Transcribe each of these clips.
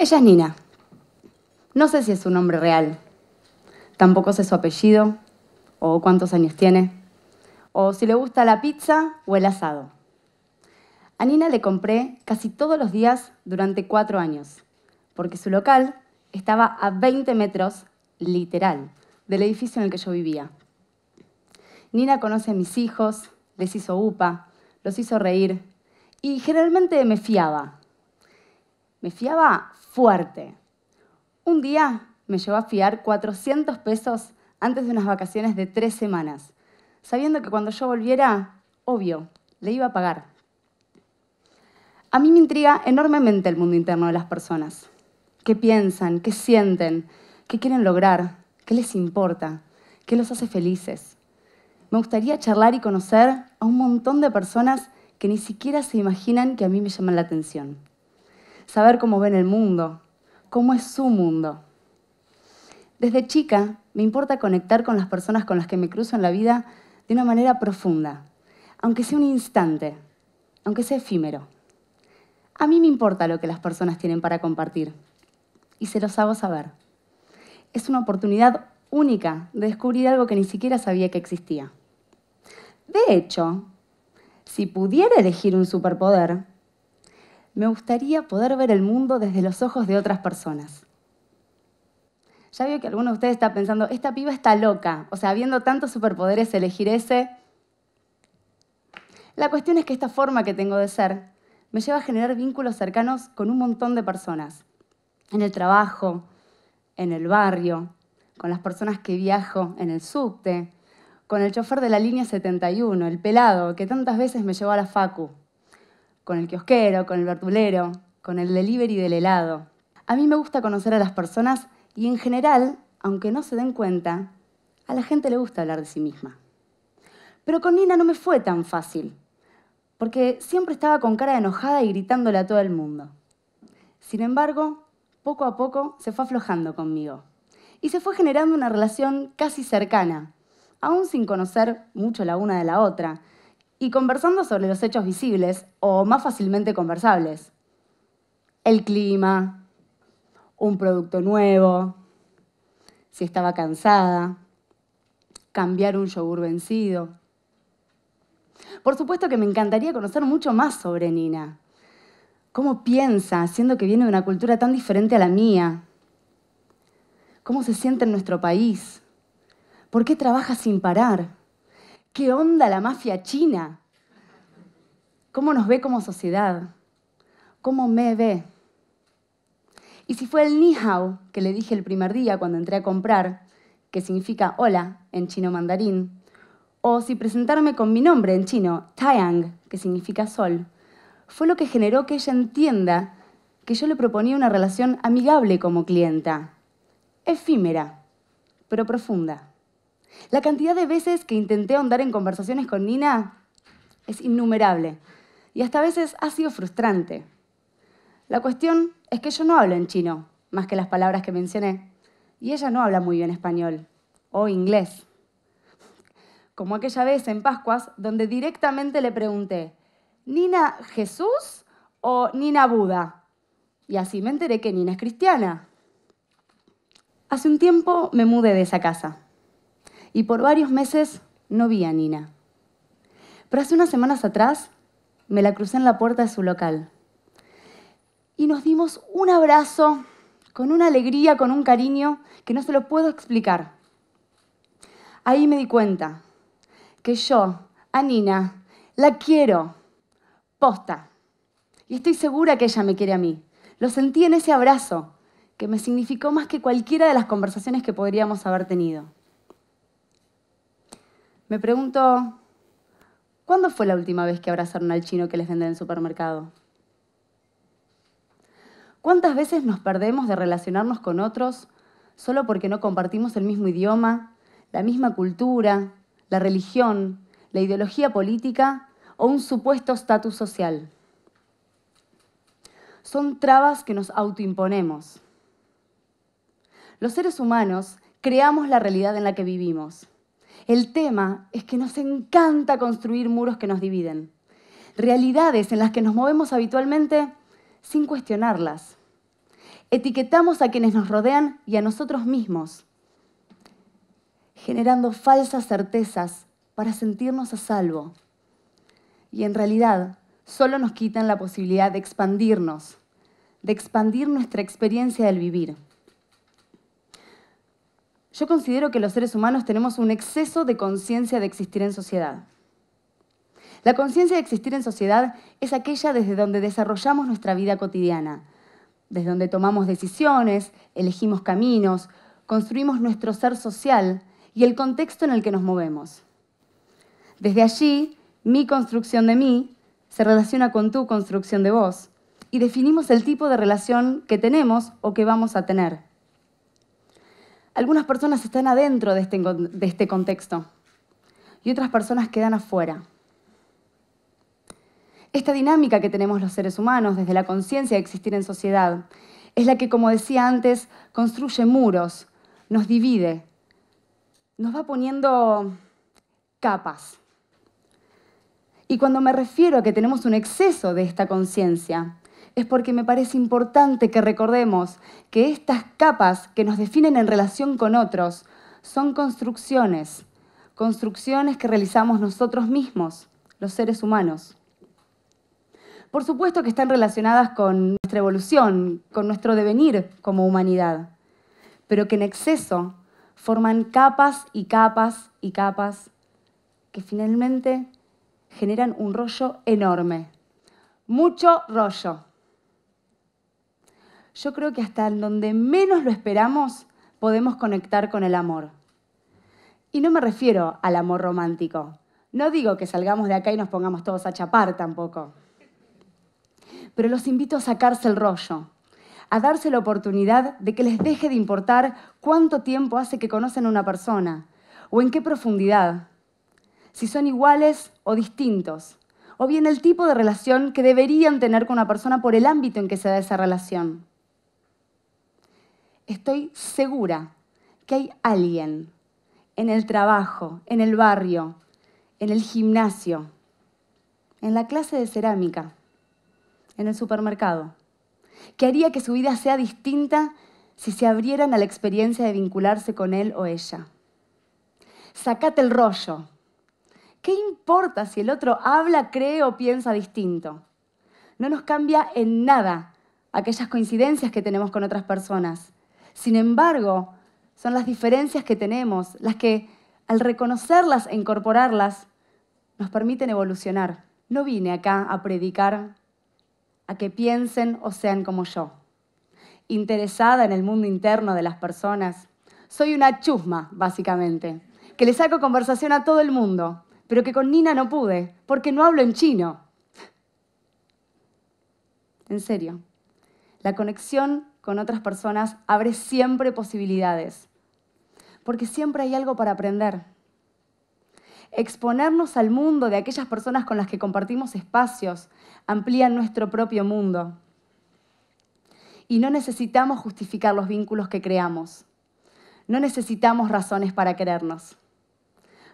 Ella es Nina. No sé si es su nombre real. Tampoco sé su apellido, o cuántos años tiene, o si le gusta la pizza o el asado. A Nina le compré casi todos los días durante cuatro años, porque su local estaba a 20 metros, literal, del edificio en el que yo vivía. Nina conoce a mis hijos, les hizo upa, los hizo reír y generalmente me fiaba, me fiaba fuerte. Un día me llevó a fiar 400 pesos antes de unas vacaciones de tres semanas, sabiendo que cuando yo volviera, obvio, le iba a pagar. A mí me intriga enormemente el mundo interno de las personas. ¿Qué piensan? ¿Qué sienten? ¿Qué quieren lograr? ¿Qué les importa? ¿Qué los hace felices? Me gustaría charlar y conocer a un montón de personas que ni siquiera se imaginan que a mí me llaman la atención saber cómo ven el mundo, cómo es su mundo. Desde chica me importa conectar con las personas con las que me cruzo en la vida de una manera profunda, aunque sea un instante, aunque sea efímero. A mí me importa lo que las personas tienen para compartir y se los hago saber. Es una oportunidad única de descubrir algo que ni siquiera sabía que existía. De hecho, si pudiera elegir un superpoder, me gustaría poder ver el mundo desde los ojos de otras personas. Ya veo que alguno de ustedes está pensando, esta piba está loca, o sea, viendo tantos superpoderes, elegir ese. La cuestión es que esta forma que tengo de ser me lleva a generar vínculos cercanos con un montón de personas, en el trabajo, en el barrio, con las personas que viajo en el subte, con el chofer de la línea 71, el pelado, que tantas veces me llevó a la facu con el kiosquero, con el vertulero, con el delivery del helado. A mí me gusta conocer a las personas y en general, aunque no se den cuenta, a la gente le gusta hablar de sí misma. Pero con Nina no me fue tan fácil, porque siempre estaba con cara enojada y gritándole a todo el mundo. Sin embargo, poco a poco se fue aflojando conmigo y se fue generando una relación casi cercana, aún sin conocer mucho la una de la otra, y conversando sobre los hechos visibles o más fácilmente conversables. El clima, un producto nuevo, si estaba cansada, cambiar un yogur vencido. Por supuesto que me encantaría conocer mucho más sobre Nina. ¿Cómo piensa, siendo que viene de una cultura tan diferente a la mía? ¿Cómo se siente en nuestro país? ¿Por qué trabaja sin parar? ¿Qué onda la mafia china? ¿Cómo nos ve como sociedad? ¿Cómo me ve? Y si fue el ni hao que le dije el primer día cuando entré a comprar, que significa hola en chino mandarín, o si presentarme con mi nombre en chino, Taiyang, que significa sol, fue lo que generó que ella entienda que yo le proponía una relación amigable como clienta, efímera, pero profunda. La cantidad de veces que intenté ahondar en conversaciones con Nina es innumerable y hasta veces ha sido frustrante. La cuestión es que yo no hablo en chino, más que las palabras que mencioné, y ella no habla muy bien español o inglés. Como aquella vez en Pascuas, donde directamente le pregunté, ¿Nina Jesús o Nina Buda? Y así me enteré que Nina es cristiana. Hace un tiempo me mudé de esa casa y por varios meses no vi a Nina. Pero hace unas semanas atrás me la crucé en la puerta de su local y nos dimos un abrazo con una alegría, con un cariño que no se lo puedo explicar. Ahí me di cuenta que yo, a Nina, la quiero, posta. Y estoy segura que ella me quiere a mí. Lo sentí en ese abrazo, que me significó más que cualquiera de las conversaciones que podríamos haber tenido. Me pregunto, ¿cuándo fue la última vez que abrazaron al chino que les venden en el supermercado? ¿Cuántas veces nos perdemos de relacionarnos con otros solo porque no compartimos el mismo idioma, la misma cultura, la religión, la ideología política o un supuesto estatus social? Son trabas que nos autoimponemos. Los seres humanos creamos la realidad en la que vivimos. El tema es que nos encanta construir muros que nos dividen, realidades en las que nos movemos habitualmente sin cuestionarlas. Etiquetamos a quienes nos rodean y a nosotros mismos, generando falsas certezas para sentirnos a salvo. Y en realidad solo nos quitan la posibilidad de expandirnos, de expandir nuestra experiencia del vivir. Yo considero que los seres humanos tenemos un exceso de conciencia de existir en sociedad. La conciencia de existir en sociedad es aquella desde donde desarrollamos nuestra vida cotidiana, desde donde tomamos decisiones, elegimos caminos, construimos nuestro ser social y el contexto en el que nos movemos. Desde allí, mi construcción de mí se relaciona con tu construcción de vos y definimos el tipo de relación que tenemos o que vamos a tener. Algunas personas están adentro este de este, contexto y otras personas quedan afuera. Esta dinámica que tenemos los seres humanos desde la conciencia de existir en sociedad es la que, como decía antes, construye muros, nos divide, nos va poniendo capas. Y cuando me refiero a que tenemos un exceso de esta conciencia, es porque me parece importante que recordemos que estas capas que nos definen en relación con otros son construcciones, construcciones que realizamos nosotros mismos, los seres humanos. Por supuesto que están relacionadas con nuestra evolución, con nuestro devenir como humanidad, pero que en exceso forman capas y capas y capas que finalmente generan un rollo enorme. Mucho rollo yo creo que hasta donde menos lo esperamos podemos conectar con el amor. Y no me refiero al amor romántico. No digo que salgamos de acá y nos pongamos todos a chapar tampoco. Pero los invito a sacarse el rollo, a darse la oportunidad de que les deje de importar cuánto tiempo hace que conocen a una persona o en qué profundidad, si son iguales o distintos, o bien el tipo de relación que deberían tener con una persona por el ámbito en que se da esa relación estoy segura que hay alguien en el trabajo, en el barrio, en el gimnasio, en la clase de cerámica, en el supermercado, que haría que su vida sea distinta si se abrieran a la experiencia de vincularse con él o ella. Sacate el rollo. ¿Qué importa si el otro habla, cree o piensa distinto? No nos cambia en nada aquellas coincidencias que tenemos con otras personas sin embargo, son las diferencias que tenemos las que, al reconocerlas e incorporarlas, nos permiten evolucionar. No vine acá a predicar a que piensen o sean como yo. Interesada en el mundo interno de las personas, soy una chusma, básicamente, que le saco conversación a todo el mundo, pero que con Nina no pude, porque no hablo en chino. En serio, la conexión con otras personas abre siempre posibilidades, porque siempre hay algo para aprender. Exponernos al mundo de aquellas personas con las que compartimos espacios amplía nuestro propio mundo. Y no necesitamos justificar los vínculos que creamos. No necesitamos razones para querernos.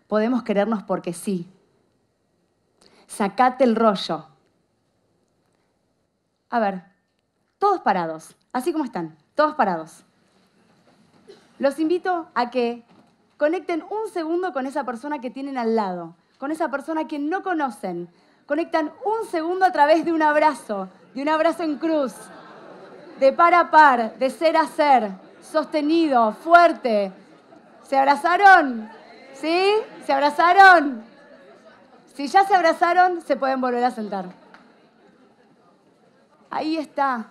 Podemos querernos porque sí. Sacate el rollo. A ver, todos parados así como están, todos parados. Los invito a que conecten un segundo con esa persona que tienen al lado, con esa persona que no conocen. Conectan un segundo a través de un abrazo, de un abrazo en cruz, de par a par, de ser a ser, sostenido, fuerte. ¿Se abrazaron? ¿Sí? ¿Se abrazaron? Si ya se abrazaron, se pueden volver a sentar. Ahí está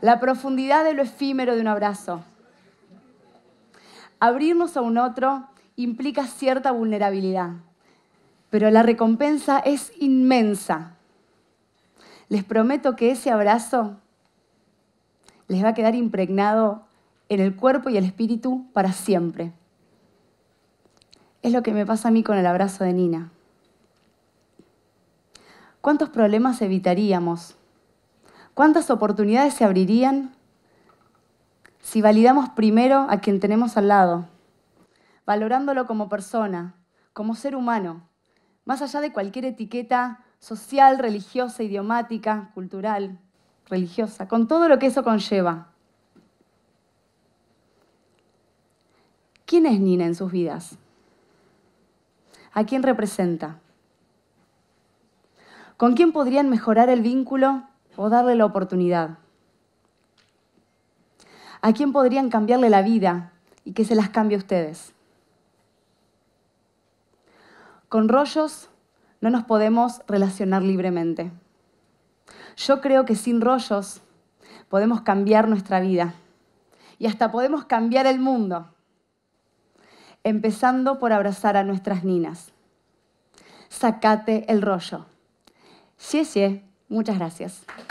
la profundidad de lo efímero de un abrazo. Abrirnos a un otro implica cierta vulnerabilidad, pero la recompensa es inmensa. Les prometo que ese abrazo les va a quedar impregnado en el cuerpo y el espíritu para siempre. Es lo que me pasa a mí con el abrazo de Nina. ¿Cuántos problemas evitaríamos ¿Cuántas oportunidades se abrirían si validamos primero a quien tenemos al lado, valorándolo como persona, como ser humano, más allá de cualquier etiqueta social, religiosa, idiomática, cultural, religiosa, con todo lo que eso conlleva? ¿Quién es Nina en sus vidas? ¿A quién representa? ¿Con quién podrían mejorar el vínculo o darle la oportunidad. ¿A quién podrían cambiarle la vida y que se las cambie a ustedes? Con rollos no nos podemos relacionar libremente. Yo creo que sin rollos podemos cambiar nuestra vida y hasta podemos cambiar el mundo, empezando por abrazar a nuestras ninas. Sacate el rollo. Sí, sí. Muchas gracias.